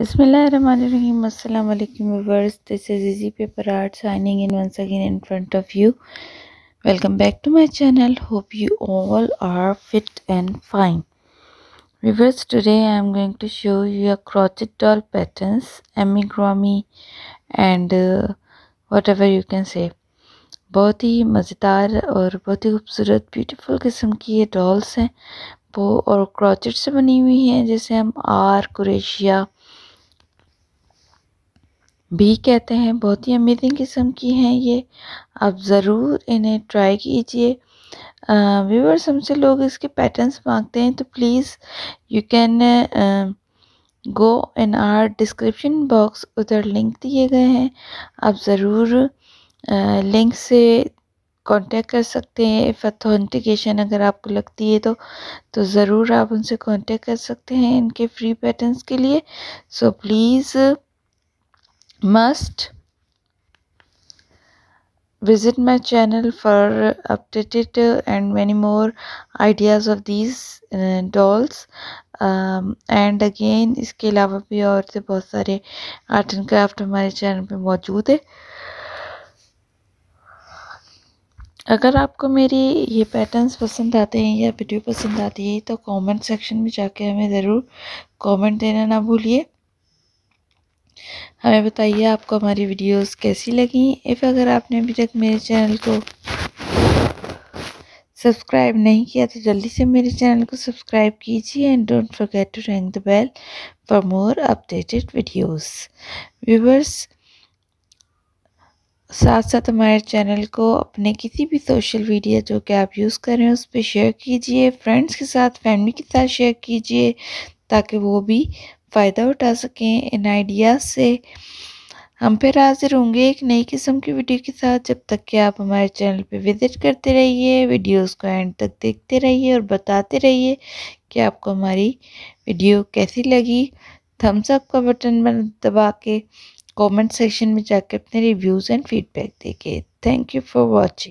बसमिलीमर्स this is easy paper art signing in once again in front of you welcome back to my channel hope you all are fit and fine reverse today I am going to show you a crochet doll patterns amigurumi and whatever you can say बहुत ही मज़ेदार और बहुत ही खूबसूरत beautiful किस्म की ये dolls हैं वो और क्रॉचिट से बनी हुई हैं जैसे हम आर क्रेशिया भी कहते हैं बहुत ही अमेजिंग किस्म की हैं ये आप ज़रूर इन्हें ट्राई कीजिए व्यूवर्स हमसे लोग इसके पैटर्न्स मांगते हैं तो please you can go in our description box उधर लिंक दिए गए हैं आप ज़रूर लिंक से कांटेक्ट कर सकते हैं इफ़ अथेंटिकेशन अगर आपको लगती है तो तो ज़रूर आप उनसे कांटेक्ट कर सकते हैं इनके फ्री पैटर्न्स के लिए so so, please must visit my channel for updated and many more ideas of these uh, dolls and um, again इसके अलावा भी और से बहुत सारे आर्ट एंड क्राफ्ट हमारे चैनल पे मौजूद है अगर आपको मेरी ये पैटर्न्स पसंद आते हैं या वीडियो पसंद आती है तो कमेंट सेक्शन में जाके हमें ज़रूर कमेंट देना ना भूलिए हमें बताइए आपको हमारी वीडियोस कैसी लगी इफ़ अगर आपने अभी तक मेरे चैनल को सब्सक्राइब नहीं किया तो जल्दी से मेरे चैनल को सब्सक्राइब कीजिए and don't forget to ring the bell for more updated videos viewers साथ साथ हमारे चैनल को अपने किसी भी सोशल मीडिया जो कि आप यूज़ कर रहे हैं उस पर शेयर कीजिए फ्रेंड्स के साथ फैमिली के साथ शेयर कीजिए ताकि वो भी फ़ायदा उठा सकें इन आइडियाज़ से हम फिर हाजिर होंगे एक नई किस्म की वीडियो के साथ जब तक कि आप हमारे चैनल पर विज़िट करते रहिए वीडियोस को एंड तक देखते रहिए और बताते रहिए कि आपको हमारी वीडियो कैसी लगी थम्स अप का बटन दबा के कमेंट सेक्शन में जाकर अपने रिव्यूज़ एंड फीडबैक देखें थैंक यू फॉर वॉचिंग